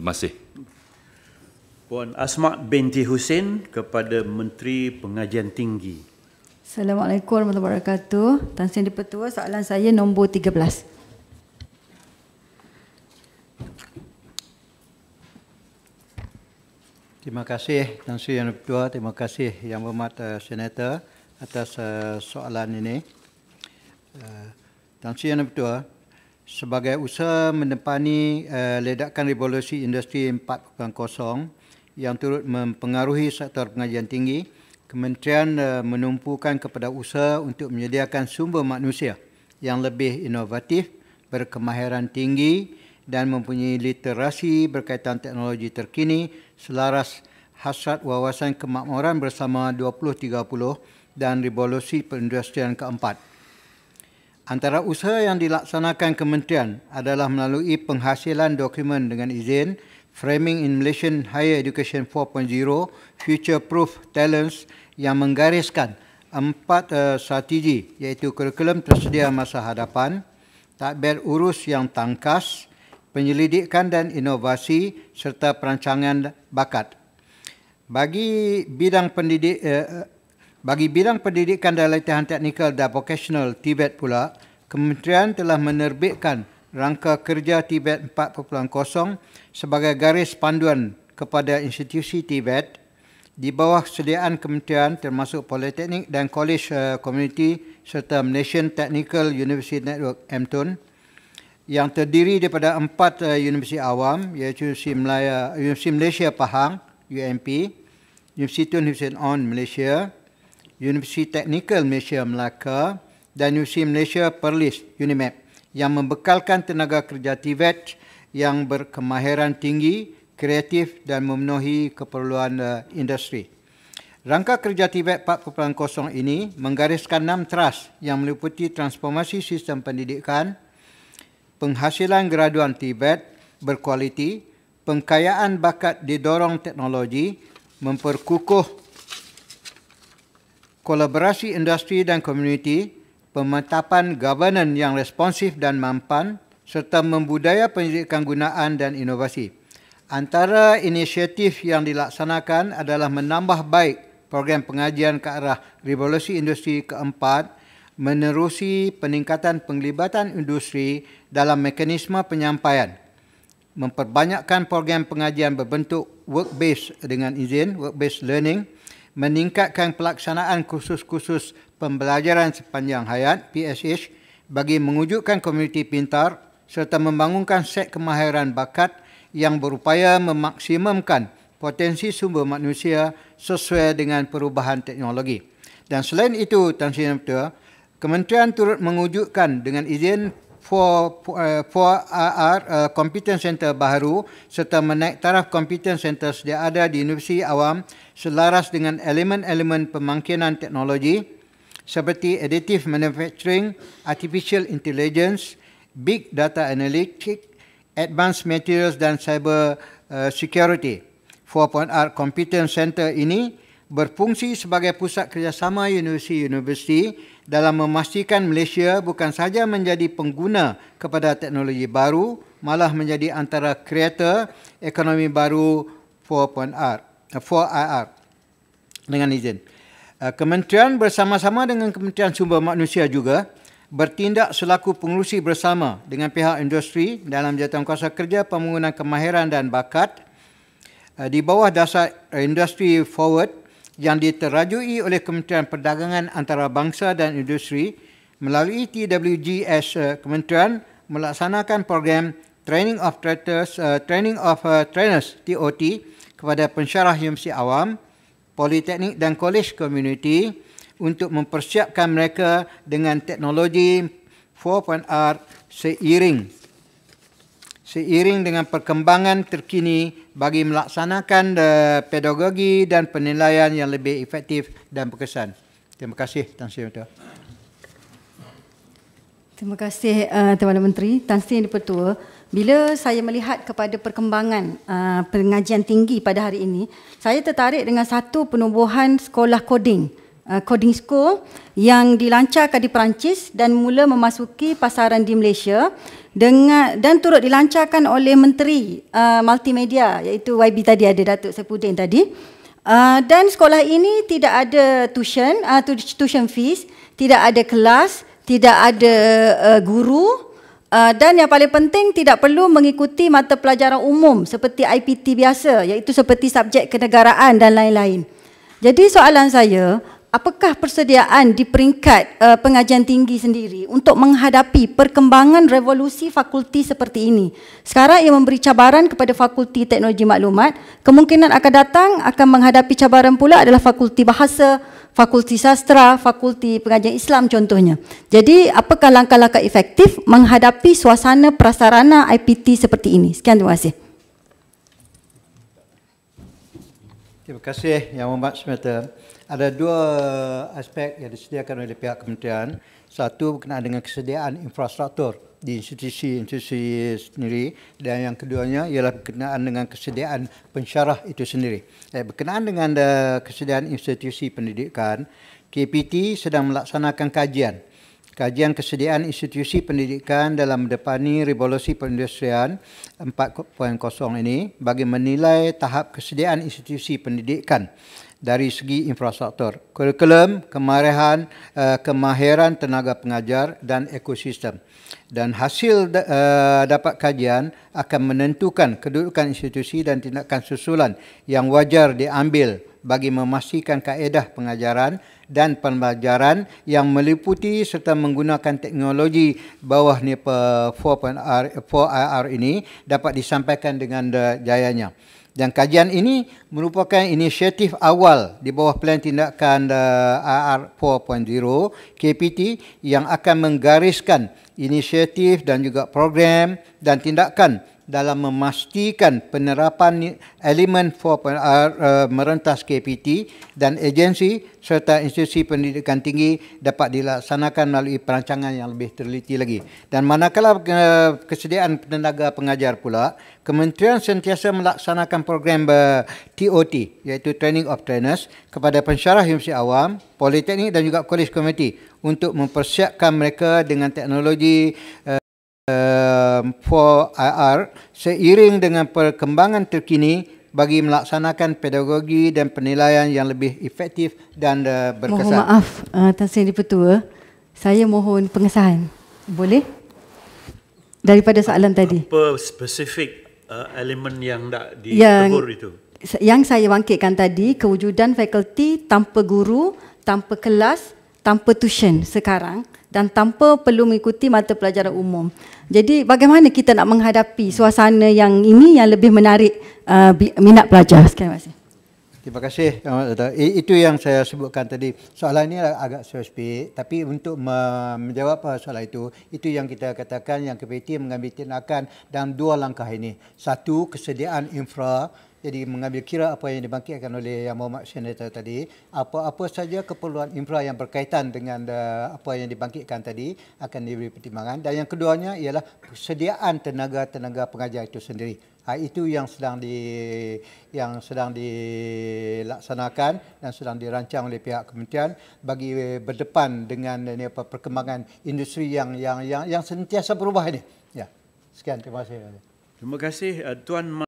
Terima kasih. Puan Asma binti Hussein kepada Menteri Pengajian Tinggi. Assalamualaikum warahmatullahi wabarakatuh. Tan Sri Dipertua, soalan saya nombor 13. Terima kasih Tan Sri Yang Dipertua, terima kasih Yang Berhormat uh, Senator atas uh, soalan ini. Uh, Tan Sri Yang Dipertua, sebagai usaha mendepani uh, ledakan revolusi industri 4.0 yang turut mempengaruhi sektor pengajian tinggi, Kementerian uh, menumpukan kepada usaha untuk menyediakan sumber manusia yang lebih inovatif, berkemahiran tinggi dan mempunyai literasi berkaitan teknologi terkini selaras hasrat wawasan kemakmuran bersama 2030 dan revolusi perindustrian keempat. Antara usaha yang dilaksanakan kementerian adalah melalui penghasilan dokumen dengan izin Framing in Malaysian Higher Education 4.0 Future Proof Talents yang menggariskan empat uh, strategi iaitu kurikulum tersedia masa hadapan, tadbir urus yang tangkas, penyelidikan dan inovasi serta perancangan bakat. Bagi bidang pendidik uh, bagi bidang pendidikan dan latihan teknikal dan vocational Tibet pula Kementerian telah menerbitkan Rangka Kerja Tibet 4.0 sebagai garis panduan kepada institusi Tibet di bawah sediaan kementerian termasuk Politeknik dan College eh, Community serta Malaysian Technical University Network MTUN yang terdiri daripada empat eh, universiti awam iaitu Universiti, Melaya, universiti Malaysia Pahang, UMP, Universiti Tun Hussein On Malaysia, Universiti Technical Malaysia Melaka, dan Universiti Malaysia Perlis UNIMAP yang membekalkan tenaga kerja TVET yang berkemahiran tinggi, kreatif dan memenuhi keperluan uh, industri. Rangka kerja TVET 4.0 ini menggariskan enam teras yang meliputi transformasi sistem pendidikan, penghasilan graduan TVET berkualiti, pengkayaan bakat didorong teknologi, memperkukuh kolaborasi industri dan komuniti pemantapan governance yang responsif dan mampan serta membudaya penyelidikan gunaan dan inovasi. Antara inisiatif yang dilaksanakan adalah menambah baik program pengajian ke arah revolusi industri keempat menerusi peningkatan penglibatan industri dalam mekanisme penyampaian, memperbanyakkan program pengajian berbentuk work-based dengan izin, work-based learning, meningkatkan pelaksanaan kursus-kursus pembelajaran sepanjang hayat PSH bagi mewujudkan komuniti pintar serta membangunkan set kemahiran bakat yang berupaya memaksimumkan potensi sumber manusia sesuai dengan perubahan teknologi. Dan selain itu, Tuan Sri Kementerian turut mewujudkan dengan izin for, for RR Competence Center baru serta menaik taraf Competence Center sedia ada di Universiti Awam selaras dengan elemen-elemen pemangkinan teknologi seperti Additive Manufacturing, Artificial Intelligence, Big Data Analytics, Advanced Materials dan Cyber eh, Security. 4.R Competence Center ini berfungsi sebagai pusat kerjasama universiti-universiti dalam memastikan Malaysia bukan sahaja menjadi pengguna kepada teknologi baru, malah menjadi antara kreator ekonomi baru 4.R. Dengan izin. Eh, kementerian bersama-sama dengan Kementerian Sumber Manusia juga bertindak selaku pengurusi bersama dengan pihak industri dalam jawatankuasa kerja pembangunan kemahiran dan bakat eh, di bawah dasar industri forward yang diterajui oleh Kementerian Perdagangan Antarabangsa dan Industri melalui TWGS eh, Kementerian melaksanakan program Training of Traders eh, Training of eh, Trainers TOT kepada pensyarah UMC awam, politeknik dan kolej community untuk mempersiapkan mereka dengan teknologi 4.0 seiring seiring dengan perkembangan terkini bagi melaksanakan eh, pedagogi dan penilaian yang lebih efektif dan berkesan. Terima kasih Tuan Sri Mata. Terima kasih uh, Tuan Menteri, Tuan Sri Ketua. Bila saya melihat kepada perkembangan uh, pengajian tinggi pada hari ini, saya tertarik dengan satu penubuhan sekolah coding. Uh, coding school yang dilancarkan di Perancis dan mula memasuki pasaran di Malaysia dengan dan turut dilancarkan oleh menteri uh, multimedia iaitu YB tadi ada Datuk Sepudin tadi uh, dan sekolah ini tidak ada tuition uh, tuition fees tidak ada kelas tidak ada uh, guru Uh, dan yang paling penting tidak perlu mengikuti mata pelajaran umum seperti IPT biasa iaitu seperti subjek kenegaraan dan lain-lain. Jadi soalan saya, apakah persediaan di peringkat uh, pengajian tinggi sendiri untuk menghadapi perkembangan revolusi fakulti seperti ini? Sekarang ia memberi cabaran kepada Fakulti Teknologi Maklumat, kemungkinan akan datang akan menghadapi cabaran pula adalah Fakulti Bahasa, Fakulti Sastra, Fakulti Pengajian Islam contohnya. Jadi, apakah langkah-langkah efektif menghadapi suasana prasarana IPT seperti ini? Sekian terima kasih. Terima kasih Yang Mohd Semata. Ada dua aspek yang disediakan oleh pihak kementerian. Satu berkenaan dengan kesediaan infrastruktur di institusi-institusi sendiri dan yang keduanya ialah berkenaan dengan kesediaan pensyarah itu sendiri. Eh, berkenaan dengan eh, kesediaan institusi pendidikan, KPT sedang melaksanakan kajian kajian kesediaan institusi pendidikan dalam mendepani revolusi perindustrian 4.0 ini bagi menilai tahap kesediaan institusi pendidikan dari segi infrastruktur, kurikulum, kemarahan, eh, kemahiran tenaga pengajar dan ekosistem. Dan hasil eh, dapat kajian akan menentukan kedudukan institusi dan tindakan susulan yang wajar diambil bagi memastikan kaedah pengajaran dan pembelajaran yang meliputi serta menggunakan teknologi bawah NIPA 4IR ini dapat disampaikan dengan jayanya. Dan kajian ini merupakan inisiatif awal di bawah plan tindakan IR 4.0 KPT yang akan menggariskan inisiatif dan juga program dan tindakan dalam memastikan penerapan elemen for uh, uh, merentas KPT dan agensi serta institusi pendidikan tinggi dapat dilaksanakan melalui perancangan yang lebih teliti lagi. Dan manakala uh, kesediaan tenaga pengajar pula, kementerian sentiasa melaksanakan program uh, TOT iaitu Training of Trainers kepada pensyarah universiti awam, politeknik dan juga college community untuk mempersiapkan mereka dengan teknologi uh, 4IR ehm, seiring dengan perkembangan terkini bagi melaksanakan pedagogi dan penilaian yang lebih efektif dan uh, berkesan. Mohon maaf uh, Tan Sri Pertua, saya mohon pengesahan. Boleh? Daripada soalan tadi. Apa spesifik uh, eh, elemen yang nak ditegur itu? Yang saya bangkitkan tadi, kewujudan fakulti tanpa guru, tanpa kelas, tanpa tuition sekarang dan tanpa perlu mengikuti mata pelajaran umum. Jadi bagaimana kita nak menghadapi suasana yang ini yang lebih menarik uh, minat pelajar? terima kasih. Terima kasih. Itu yang saya sebutkan tadi. Soalan ini agak spesifik tapi untuk menjawab soalan itu, itu yang kita katakan yang KPT mengambil tindakan dalam dua langkah ini. Satu, kesediaan infra. Jadi mengambil kira apa yang dibangkitkan oleh Yang Muhammad Senator tadi, apa-apa saja keperluan infra yang berkaitan dengan uh, apa yang dibangkitkan tadi akan diberi pertimbangan. Dan yang keduanya ialah persediaan tenaga-tenaga pengajar itu sendiri. Ha, itu yang sedang di yang sedang dilaksanakan dan sedang dirancang oleh pihak kementerian bagi berdepan dengan ini apa perkembangan industri yang yang yang, yang sentiasa berubah ini. Ya. Sekian terima kasih. Terima kasih uh, tuan